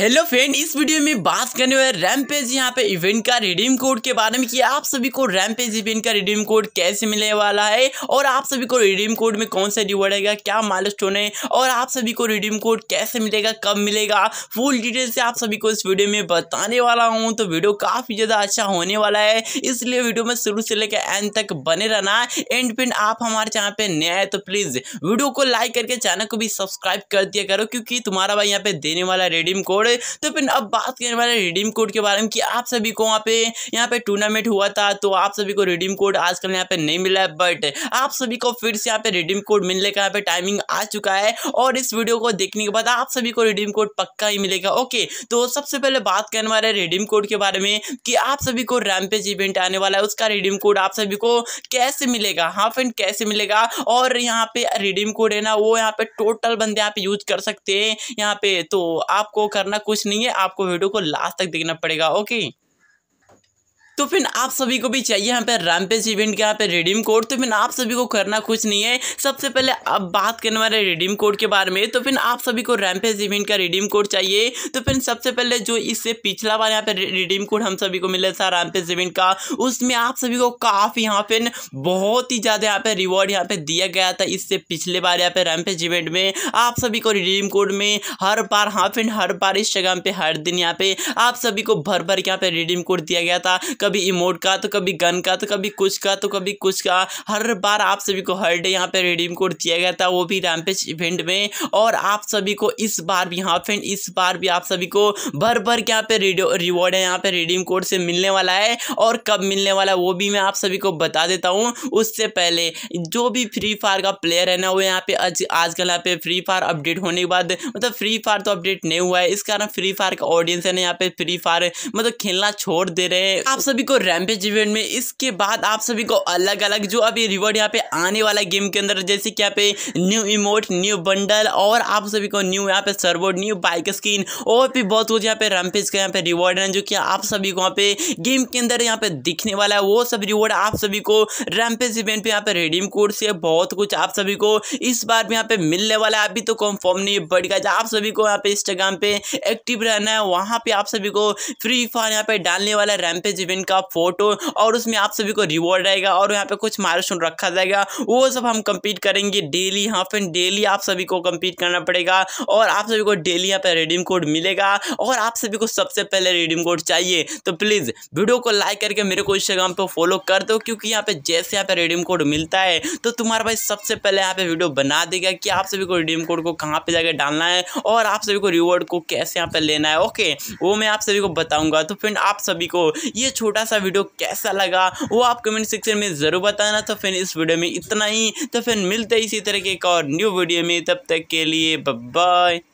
hello friend इस video में बात करने वाले रैमपेज यहाँ पे इवेंट का रिडीम कोड के बारे में कि आप सभी को रैमपेज इवेंट का रिडीम कोड कैसे मिलने वाला है और आप सभी को रिडीम कोड में कौन सा रिवॉर्ड आएगा क्या माइलस्टोन है और आप सभी को रिडीम कोड कैसे मिलेगा कब मिलेगा फुल डिटेल से आप सभी को इस वीडियो में बताने वाला हूँ तो वीडियो काफ़ी ज़्यादा अच्छा होने वाला है इसलिए वीडियो में शुरू से लेकर एंड तक बने रहना एंड पिन आप हमारे चैनल पर नया है तो प्लीज़ वीडियो को लाइक करके चैनल को भी सब्सक्राइब कर दिया करो क्योंकि तुम्हारा भाई यहाँ पे देने वाला रिडीम कोड रहे तो फिर अब बात करने वाले रिडीम कोड के बारे में कि आप सभी को वहाँ पे यहाँ पे टूर्नामेंट हुआ था तो आप सभी को रिडीम कोड आजकल यहाँ पे नहीं मिला है बट आप सभी को फिर से यहाँ पे रिडीम कोड मिलने का यहाँ पे टाइमिंग आ चुका है और इस वीडियो को देखने के बाद आप सभी को रिडीम कोड पक्का ही मिलेगा ओके तो सबसे पहले बात करने वाले रिडीम कोड के बारे में कि आप सभी को रैमपेज इवेंट आने वाला है उसका रिडीम कोड आप सभी को कैसे मिलेगा हाँ फ्रेंड कैसे मिलेगा और यहाँ पे रिडीम कोड है ना वो यहाँ पे टोटल बंदे यहाँ पे यूज कर सकते हैं यहाँ पे तो आपको करना कुछ नहीं है आपको वीडियो को लास्ट तक देखना पड़ेगा ओके तो फिर आप सभी को भी चाहिए यहाँ पे रैमपेज इवेंट के यहाँ पे रिडीम कोड तो फिर आप सभी को करना कुछ नहीं है सबसे पहले अब बात करने वाले रिडीम कोड के बारे में तो फिर आप सभी को रैमपेज इवेंट का रिडीम कोड चाहिए तो फिर सबसे पहले जो इससे पिछला बार यहाँ पे रिडीम कोड हम सभी को मिला था रैमपेज इवेंट का उसमें आप सभी को काफ़ी यहाँ पे बहुत ही ज़्यादा यहाँ पे रिवॉर्ड यहाँ पे दिया गया था इससे पिछले बार यहाँ पे रैमपेज इवेंट में आप सभी को रिडीम कोड में हर बार हाँ फिर हर बार इंस्टाग्राम पे हर दिन यहाँ पे आप सभी को भर भर के यहाँ पे रिडीम कोड दिया गया था कभी इमोट का तो कभी गन का तो कभी कुछ का तो कभी कुछ का हर बार आप सभी को हर डे यहाँ पे रिडीम कोड दिया गया था वो भी रैमपेज इवेंट में और आप सभी को इस बार भी यहाँ फ्रेंड इस बार भी आप सभी को भर भर के यहाँ पे रिवॉर्ड है यहाँ पे रिडीम कोड से मिलने वाला है और कब मिलने वाला है वो भी मैं आप सभी को बता देता हूँ उससे पहले जो भी फ्री फायर का प्लेयर है ना वो यहाँ पे आज आजकल यहाँ पे फ्री फायर अपडेट होने के बाद मतलब फ्री फायर तो अपडेट नहीं हुआ है इस कारण फ्री फायर का ऑडियंस है ना यहाँ पे फ्री फायर मतलब खेलना छोड़ दे रहे हैं आप सभी सभी को रैम्पेज इवेंट में इसके बाद आप सभी को अलग अलग जो अभी रिवॉर्ड यहाँ पे आने वाला गेम के अंदर जैसे कि यहाँ पे न्यू इमोट न्यू बंडल और आप सभी को न्यू यहाँ पे सर्वोड न्यू बाइक स्किन और भी बहुत कुछ यहाँ पे रैम्पेज का यहाँ पे रिवॉर्ड है जो कि आप सभी को यहाँ पे गेम के अंदर यहाँ पे दिखने वाला है वो सब रिवॉर्ड आप सभी को रैम्पेज इवेंट पे यहाँ पे रेडीम कोड से बहुत कुछ आप सभी को इस बार भी यहाँ पे मिलने वाला है अभी तो कन्फर्म नहीं बट गया आप सभी को यहाँ पे इंस्टाग्राम पे एक्टिव रहना है वहाँ पे आप सभी को फ्री फायर यहाँ पे डालने वाला है रैम्पेज इवेंट स्क्रीन का फोटो और उसमें आप सभी को रिवॉर्ड रहेगा और यहाँ पे कुछ माइलस्टोन रखा जाएगा वो सब हम कंप्लीट करेंगे डेली यहाँ पे डेली आप सभी को कंप्लीट करना पड़ेगा और आप सभी को डेली यहाँ पे रिडीम कोड मिलेगा और आप सभी को सबसे पहले रिडीम कोड चाहिए तो प्लीज़ वीडियो को लाइक करके मेरे को इंस्टाग्राम पर फॉलो कर दो क्योंकि यहाँ पे जैसे यहाँ पे रिडीम कोड मिलता है तो तुम्हारा भाई सबसे पहले यहाँ पे वीडियो बना देगा कि आप सभी को रिडीम कोड को कहाँ पे जाकर डालना है और आप सभी को रिवॉर्ड को कैसे यहाँ पे लेना है ओके वो मैं आप सभी को बताऊंगा तो फिर आप सभी को ये छोटे छोटा सा वीडियो कैसा लगा वो आप कमेंट सेक्शन में ज़रूर बताना तो फिर इस वीडियो में इतना ही तो फिर मिलते इसी तरह के एक और न्यू वीडियो में तब तक के लिए बाय